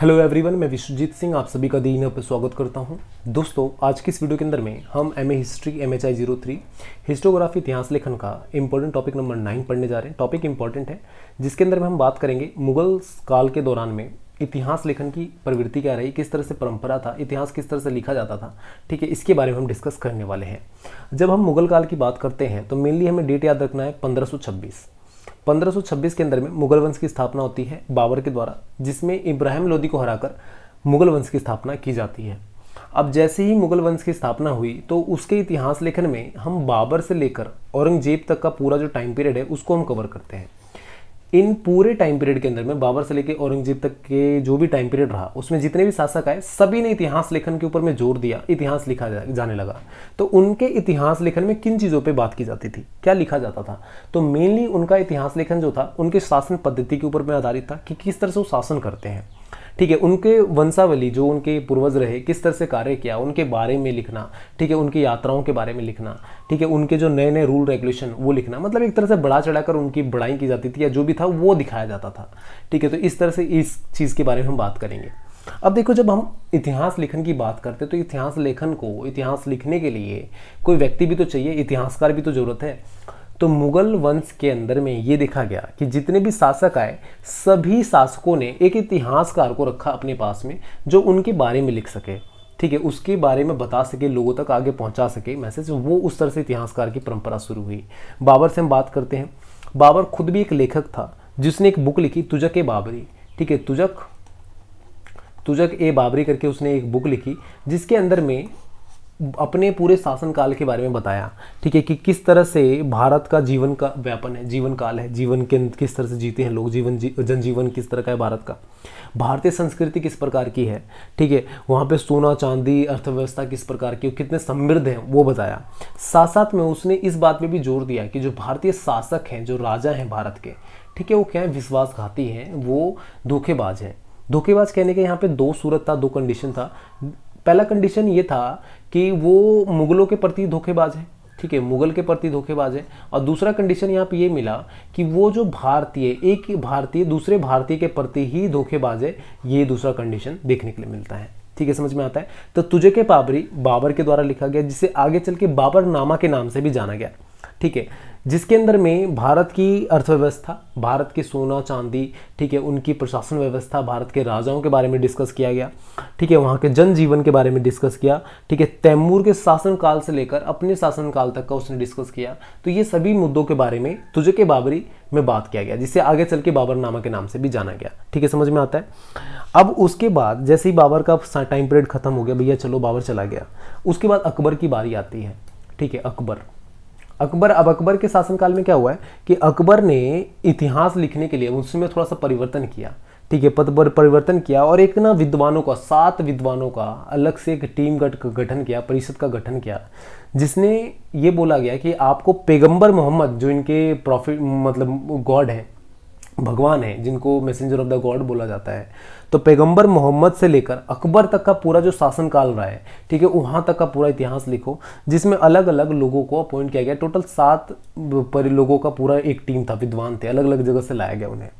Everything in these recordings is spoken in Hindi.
हेलो एवरीवन मैं विश्वजीत सिंह आप सभी का दिन पर स्वागत करता हूं दोस्तों आज की इस वीडियो के अंदर में हम M A history M H I zero three historiography इतिहास लेखन का इंपॉर्टेंट टॉपिक नंबर नाइन पढ़ने जा रहे हैं टॉपिक इंपॉर्टेंट है जिसके अंदर में हम बात करेंगे मुगल काल के दौरान में इतिहास लेखन की प्रवृत्ति क्या रही किस तरह से परंपरा था इतिहास किस तरह से लिखा जाता था ठीक है इसके बारे में हम डिस्कस करने वाले हैं जब हम मुगल काल की बात करते हैं तो मेनली हमें डेट याद रखना है पंद्रह 1526 के अंदर में मुगल वंश की स्थापना होती है बाबर के द्वारा जिसमें इब्राहिम लोदी को हराकर मुगल वंश की स्थापना की जाती है अब जैसे ही मुगल वंश की स्थापना हुई तो उसके इतिहास लेखन में हम बाबर से लेकर औरंगजेब तक का पूरा जो टाइम पीरियड है उसको हम कवर करते हैं इन पूरे टाइम पीरियड के अंदर में बाबर से लेकर औरंगजेब तक के जो भी टाइम पीरियड रहा उसमें जितने भी शासक आए सभी ने इतिहास लेखन के ऊपर में जोर दिया इतिहास लिखा जा, जाने लगा तो उनके इतिहास लेखन में किन चीज़ों पे बात की जाती थी क्या लिखा जाता था तो मेनली उनका इतिहास लेखन जो था उनके शासन पद्धति के ऊपर में आधारित था कि किस तरह से वो शासन करते हैं ठीक है उनके वंशावली जो उनके पूर्वज रहे किस तरह से कार्य किया उनके बारे में लिखना ठीक है उनकी यात्राओं के बारे में लिखना ठीक है उनके जो नए नए रूल रेगुलेशन वो लिखना मतलब एक तरह से बढ़ा चढ़ाकर उनकी बढ़ाई की जाती थी या जो भी था वो दिखाया जाता था ठीक है तो इस तरह से इस चीज़ के बारे में हम बात करेंगे अब देखो जब हम इतिहास लेखन की बात करते हैं तो इतिहास लेखन को इतिहास लिखने के लिए कोई व्यक्ति भी तो चाहिए इतिहासकार भी तो ज़रूरत है तो मुगल वंश के अंदर में ये देखा गया कि जितने भी शासक आए सभी शासकों ने एक इतिहासकार को रखा अपने पास में जो उनके बारे में लिख सके ठीक है उसके बारे में बता सके लोगों तक आगे पहुंचा सके मैसेज वो उस तरह से इतिहासकार की परंपरा शुरू हुई बाबर से हम बात करते हैं बाबर खुद भी एक लेखक था जिसने एक बुक लिखी तुजक ए बाबरी ठीक है तुजक तुजक ए बाबरी करके उसने एक बुक लिखी जिसके अंदर में अपने पूरे शासनकाल के बारे में बताया ठीक है कि किस तरह से भारत का जीवन का व्यापन है जीवन काल है जीवन के किस तरह से जीते हैं लोग जीवन जी, जनजीवन किस तरह का है भारत का भारतीय संस्कृति किस प्रकार की है ठीक है वहाँ पे सोना चांदी अर्थव्यवस्था किस प्रकार की कितने समृद्ध हैं वो बताया साथ साथ में उसने इस बात पर भी जोर दिया कि जो भारतीय शासक हैं जो राजा हैं भारत के ठीक है वो क्या है विश्वासघाती हैं वो धोखेबाज हैं धोखेबाज कहने के यहाँ पे दो सूरत था दो कंडीशन था पहला कंडीशन ये था कि वो मुगलों के प्रति धोखेबाज है ठीक है मुगल के प्रति धोखेबाज है और दूसरा कंडीशन यहाँ पे ये मिला कि वो जो भारतीय एक भारतीय दूसरे भारतीय के प्रति ही धोखेबाज है ये दूसरा कंडीशन देखने के लिए मिलता है ठीक है समझ में आता है तो तुझे के पाबरी बाबर के द्वारा लिखा गया जिसे आगे चल के बाबर नामा के नाम से भी जाना गया ठीक है जिसके अंदर में भारत की अर्थव्यवस्था भारत के सोना चांदी ठीक है उनकी प्रशासन व्यवस्था भारत के राजाओं के बारे में डिस्कस किया गया ठीक है वहाँ के जनजीवन के बारे में डिस्कस किया ठीक है तैमूर के शासनकाल से लेकर अपने शासनकाल तक का उसने डिस्कस किया तो ये सभी मुद्दों के बारे में तुझे के बाबरी में बात किया गया जिसे आगे चल के बाबर नामा के नाम से भी जाना गया ठीक है समझ में आता है अब उसके बाद जैसे ही बाबर का टाइम पीरियड खत्म हो गया भैया चलो बाबर चला गया उसके बाद अकबर की बारी आती है ठीक है अकबर अकबर अब अकबर के शासनकाल में क्या हुआ है कि अकबर ने इतिहास लिखने के लिए उसमें थोड़ा सा परिवर्तन किया ठीक है पद पर परिवर्तन किया और एक ना विद्वानों का सात विद्वानों का अलग से एक टीम गठ गठन किया परिषद का गठन किया जिसने ये बोला गया कि आपको पैगंबर मोहम्मद जो इनके प्रॉफिट मतलब गॉड हैं भगवान है जिनको मैसेंजर ऑफ द गॉड बोला जाता है तो पैगंबर मोहम्मद से लेकर अकबर तक का पूरा जो शासनकाल रहा है ठीक है वहाँ तक का पूरा इतिहास लिखो जिसमें अलग अलग लोगों को अपॉइंट किया गया टोटल सात पर लोगों का पूरा एक टीम था विद्वान थे अलग अलग जगह से लाया गया उन्हें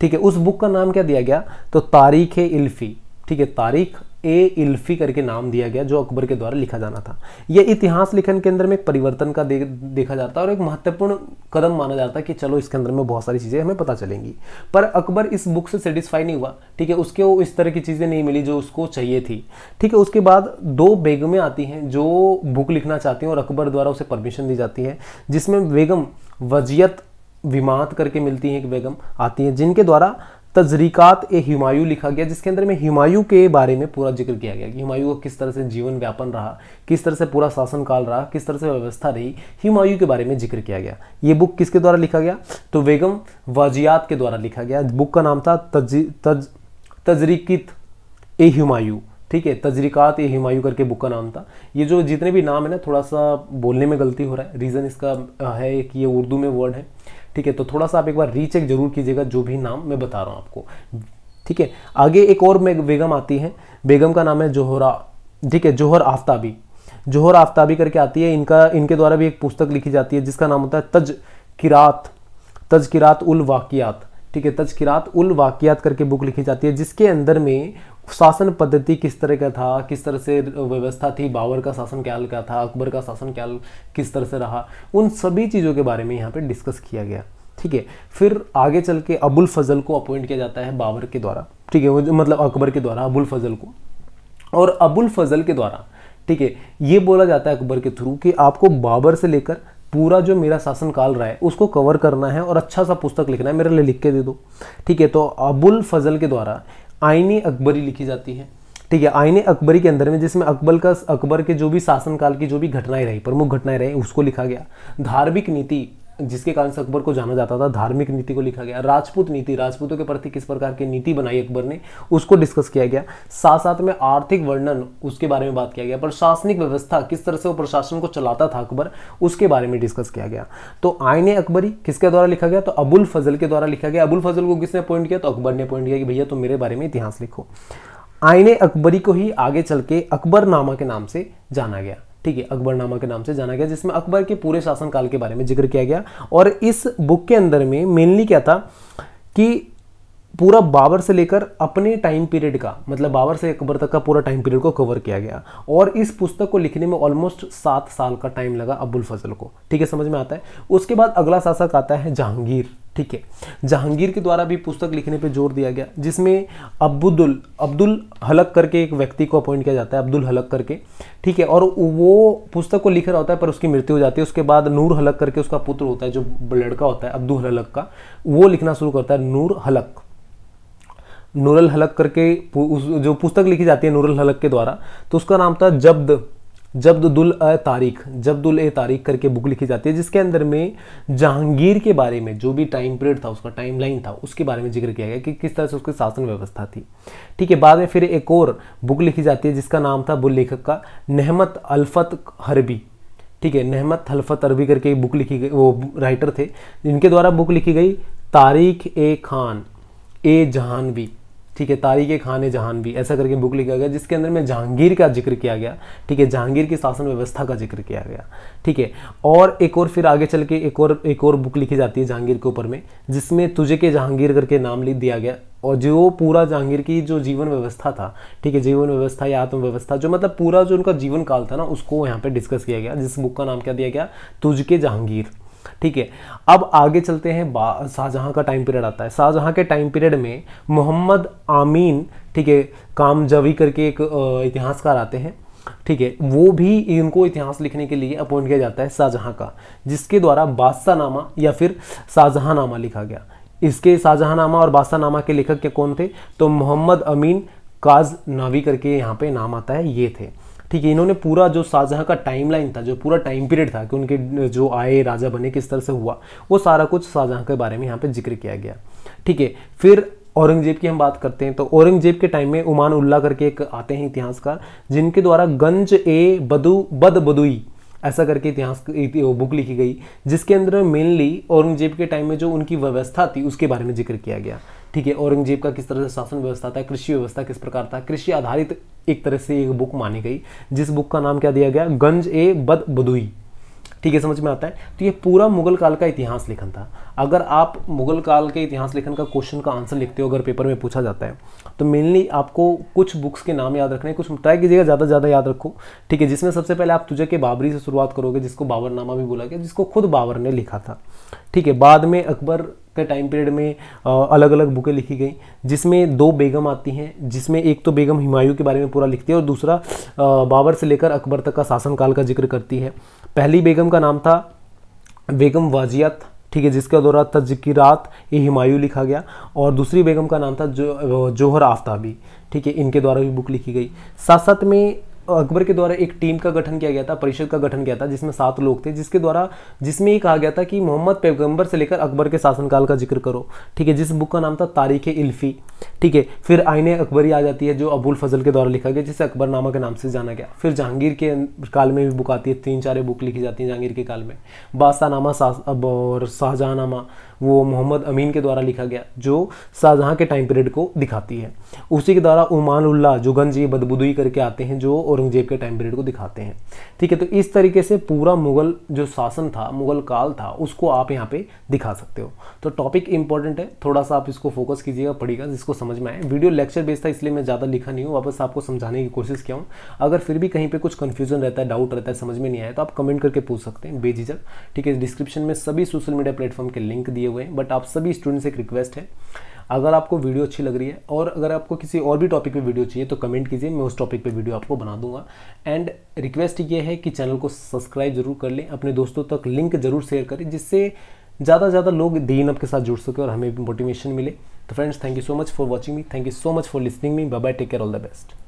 ठीक है उस बुक का नाम क्या दिया गया तो तारीख इल्फ़ी ठीक है तारीख ए इल्फी करके नाम दिया गया जो अकबर के द्वारा लिखा जाना था यह इतिहास लिखन के अंदर में परिवर्तन का दे, देखा जाता है और एक महत्वपूर्ण कदम माना जाता है कि चलो इसके अंदर में बहुत सारी चीज़ें हमें पता चलेंगी पर अकबर इस बुक से सेटिस्फाई नहीं हुआ ठीक है उसके वो इस तरह की चीज़ें नहीं मिली जो उसको चाहिए थी ठीक है उसके बाद दो बेगमें आती हैं जो बुक लिखना चाहती हैं और अकबर द्वारा उसे परमिशन दी जाती है जिसमें बेगम वजियत विमात करके मिलती हैं एक बेगम आती हैं जिनके द्वारा तजरीक़ात ए हमायूँ लिखा गया जिसके अंदर में हमायूँ के बारे में पूरा जिक्र किया गया कि हमायूँ का किस तरह से जीवन व्यापन रहा किस तरह से पूरा शासनकाल रहा किस तरह से व्यवस्था रही हमायूँ के बारे में जिक्र किया गया ये बुक किसके द्वारा लिखा गया तो बेगम वाजियात के द्वारा लिखा गया बुक का नाम था तज तजरीकित ए हमायूँ ठीक है तजरिकात ए हमायूँ करके बुक का नाम था ये जो जितने भी नाम है ना थोड़ा सा बोलने में गलती हो रहा है रीज़न इसका है कि ये उर्दू में वर्ड है ठीक है तो थोड़ा सा आप एक बार रीचेक जरूर कीजिएगा जो भी नाम मैं बता रहा हूँ आपको ठीक है आगे एक और बेगम आती है बेगम का नाम है जोहरा ठीक है जोहर आफ्ताबी जोहर आफ्ताबी करके आती है इनका इनके द्वारा भी एक पुस्तक लिखी जाती है जिसका नाम होता है तज किरात तज किरात उल वाकियात ठीक है तजकिरात उल वाक़ात करके बुक लिखी जाती है जिसके अंदर में शासन पद्धति किस तरह का था किस तरह से व्यवस्था थी बाबर का शासन क्या का था अकबर का शासन क्या किस तरह से रहा उन सभी चीज़ों के बारे में यहाँ पर डिस्कस किया गया ठीक है फिर आगे चल के अबुल फजल को अपॉइंट किया जाता है बाबर के द्वारा ठीक है मतलब अकबर के द्वारा अबुल फजल को और अबुल फजल के द्वारा ठीक है ये बोला जाता है अकबर के थ्रू कि आपको बाबर से लेकर पूरा जो मेरा शासनकाल रहा है उसको कवर करना है और अच्छा सा पुस्तक लिखना है मेरे लिए लिख के दे दो ठीक है तो अबुल फजल के द्वारा आईनी अकबरी लिखी जाती है ठीक है आईने अकबरी के अंदर में जिसमें अकबर का अकबर के जो भी शासनकाल की जो भी घटनाएं रही प्रमुख घटनाएं रही उसको लिखा गया धार्मिक नीति जिसके कारण से अकबर को जाना जाता था धार्मिक नीति को लिखा गया राजपूत नीति राजपूतों के प्रति किस प्रकार की नीति बनाई अकबर ने उसको डिस्कस किया गया साथ साथ में आर्थिक वर्णन उसके बारे में बात किया गया प्रशासनिक व्यवस्था किस तरह से वो प्रशासन को चलाता था अकबर उसके बारे में डिस्कस किया गया तो आयने अकबरी किसके द्वारा लिखा गया तो अबुल फजल के द्वारा लिखा गया अबुल फजल को किसने अपॉइंट किया तो अकबर ने अपॉइंट किया कि भैया तुम मेरे बारे में इतिहास लिखो आयने अकबरी को ही आगे चल के अकबर नामा के नाम से जाना गया ठीक है अकबरनामा के नाम से जाना गया जिसमें अकबर के पूरे शासनकाल के बारे में जिक्र किया गया और इस बुक के अंदर में मेनली क्या था कि पूरा बाबर से लेकर अपने टाइम पीरियड का मतलब बाबर से अकबर तक का पूरा टाइम पीरियड को कवर किया गया और इस पुस्तक को लिखने में ऑलमोस्ट सात साल का टाइम लगा अबुल फजल को ठीक है समझ में आता है उसके बाद अगला शासक आता है जहांगीर ठीक है जहांगीर के द्वारा भी पुस्तक लिखने पर जोर दिया गया जिसमें अब्दुल अब्दुल हलक करके एक व्यक्ति को अपॉइंट किया जाता है अब्दुल हलक करके ठीक है और वो पुस्तक को लिख रहा होता है पर उसकी मृत्यु हो जाती है उसके बाद नूर हलक करके उसका पुत्र होता है जो लड़का होता है अब्दुल हलक का वो लिखना शुरू करता है नूर हलक नूरल हलक करके उस जो पुस्तक लिखी जाती है नूरल हलक के द्वारा तो उसका नाम था जब्द जब्दुल अ तारीख जब्दुल ए तारीख करके बुक लिखी जाती है जिसके अंदर में जहांगीर के बारे में जो भी टाइम पीरियड था उसका टाइम लाइन था उसके बारे में जिक्र किया गया कि किस तरह से उसकी शासन व्यवस्था थी ठीक है बाद में फिर एक और बुक लिखी जाती है जिसका नाम था बुल लेखक का नहमत अल्फत हरबी ठीक है नहमत हल्फत अरबी करके बुक लिखी गई वो राइटर थे इनके द्वारा बुक लिखी गई तारीख ए खान ए जहानवी ठीक है तारीख खान जहान भी ऐसा करके बुक लिखा गया जिसके अंदर में जहांगीर का जिक्र किया गया ठीक है जहांगीर की शासन व्यवस्था का जिक्र किया गया ठीक है और एक और फिर आगे चल के एक और एक और बुक लिखी जाती है जहांगीर के ऊपर में जिसमें तुझे के जहांगीर करके नाम लिख दिया गया और जो पूरा जहांगीर की जो जीवन व्यवस्था था ठीक है जीवन व्यवस्था या आत्मव्यवस्था जो मतलब पूरा जो उनका जीवन काल था ना उसको यहाँ पर डिस्कस किया गया जिस बुक का नाम क्या दिया गया तुझके जहांगीर ठीक है अब आगे चलते हैं शाहजहां का टाइम पीरियड आता है शाहजहां के टाइम पीरियड में मोहम्मद आमीन ठीक है काम जवी करके एक इतिहासकार आते हैं ठीक है वो भी इनको इतिहास लिखने के लिए अपॉइंट किया जाता है शाहजहां का जिसके द्वारा बादशाह नामा या फिर शाहजहां नामा लिखा गया इसके शाहजहां नामा और बादशाह नामा के लेखक के कौन थे तो मोहम्मद अमीन काज नावी करके यहाँ पे नाम आता है ये थे ठीक है इन्होंने पूरा जो शाहजहाँ का टाइमलाइन था जो पूरा टाइम पीरियड था कि उनके जो आए राजा बने किस तरह से हुआ वो सारा कुछ शाहजहाँ के बारे में यहाँ पर जिक्र किया गया ठीक है फिर औरंगजेब की हम बात करते हैं तो औरंगजेब के टाइम में उमान उल्ला करके एक आते हैं इतिहासकार जिनके द्वारा गंज ए बदू बद बदुई ऐसा करके इतिहास बुक लिखी गई जिसके अंदर मेनली औरंगजेब के टाइम में जो उनकी व्यवस्था थी उसके बारे में जिक्र किया गया ठीक है औरंगजेब का किस तरह से शासन व्यवस्था था कृषि व्यवस्था किस प्रकार था कृषि आधारित एक तरह से एक बुक मानी गई जिस बुक का नाम क्या दिया गया गंज ए बद बदुई ठीक है समझ में आता है तो ये पूरा मुगल काल का इतिहास लेखन था अगर आप मुगल काल के इतिहास लेखन का क्वेश्चन का आंसर लिखते हो अगर पेपर में पूछा जाता है तो मेनली आपको कुछ बुक्स के नाम याद रखने कुछ ट्राई कीजिएगा ज़्यादा से ज़्यादा याद रखो ठीक है जिसमें सबसे पहले आप तुझे के बाबरी से शुरुआत करोगे जिसको बाबरनामा भी बोला गया जिसको खुद बाबर ने लिखा था ठीक है बाद में अकबर के टाइम पीरियड में अलग अलग बुकें लिखी गई जिसमें दो बेगम आती हैं जिसमें एक तो बेगम हुमायूं के बारे में पूरा लिखती है और दूसरा बाबर से लेकर अकबर तक का शासनकाल का जिक्र करती है पहली बेगम का नाम था बेगम वाजियात ठीक है जिसका दौरा तजकिरात ए हिमायूं लिखा गया और दूसरी बेगम का नाम था जो जोहर आफ्ताबी ठीक है इनके द्वारा भी बुक लिखी गई साथ साथ में अकबर के द्वारा एक टीम का गठन किया गया था परिषद का गठन किया था जिसमें सात लोग थे जिसके द्वारा जिसमें ये कहा गया था कि मोहम्मद पैगंबर से लेकर अकबर के शासनकाल का जिक्र करो ठीक है जिस बुक का नाम था तारीख इल्फी ठीक है फिर आईने अकबरी आ जाती है जो अबुल फजल के द्वारा लिखा गया जिसे अकबरनामा के नाम से जाना गया फिर जहांगीर के काल में भी बुक आती है तीन चार बुक लिखी जाती है जहांगीर के काल में नामा और शाहजहाँनामा वो मोहम्मद अमीन के द्वारा लिखा गया जो शाहजहाँ के टाइम पीरियड को दिखाती है उसी के द्वारा उमानुल्ला जुगनजी बदबुदुई करके आते हैं जो औरंगजेब के टाइम पीरियड को दिखाते हैं ठीक है तो इस तरीके से पूरा मुगल जो शासन था मुगल काल था उसको आप यहाँ पे दिखा सकते हो तो टॉपिक इंपॉर्टेंट है थोड़ा सा आप इसको फोकस कीजिएगा पड़ेगा जिसको समझ में आए वीडियो लेक्चर बेस था इसलिए मैं ज़्यादा लिखा नहीं हूँ वापस आपको समझाने की कोशिश किया हूँ अगर फिर भी कहीं पर कुछ कन्फ्यूजन रहता है डाउट रहता है समझ में नहीं आया तो आप कमेंट करके पूछ सकते हैं बेझिझक ठीक है डिस्क्रिप्शन में सभी सोशल मीडिया प्लेटफॉर्म के लिंक दिए दिए हुए हैं बट आप सभी स्टूडेंट्स एक रिक्वेस्ट है अगर आपको वीडियो अच्छी लग रही है और अगर आपको किसी और भी टॉपिक पे वीडियो चाहिए तो कमेंट कीजिए मैं उस टॉपिक पे वीडियो आपको बना दूंगा एंड रिक्वेस्ट ये है कि चैनल को सब्सक्राइब जरूर कर लें अपने दोस्तों तक लिंक जरूर शेयर करें जिससे ज़्यादा से ज़्यादा लोग दीन अप के साथ जुड़ सके और हमें भी मोटिवेशन मिले तो friends thank you so much for watching me thank you so much for listening me bye bye take care all the best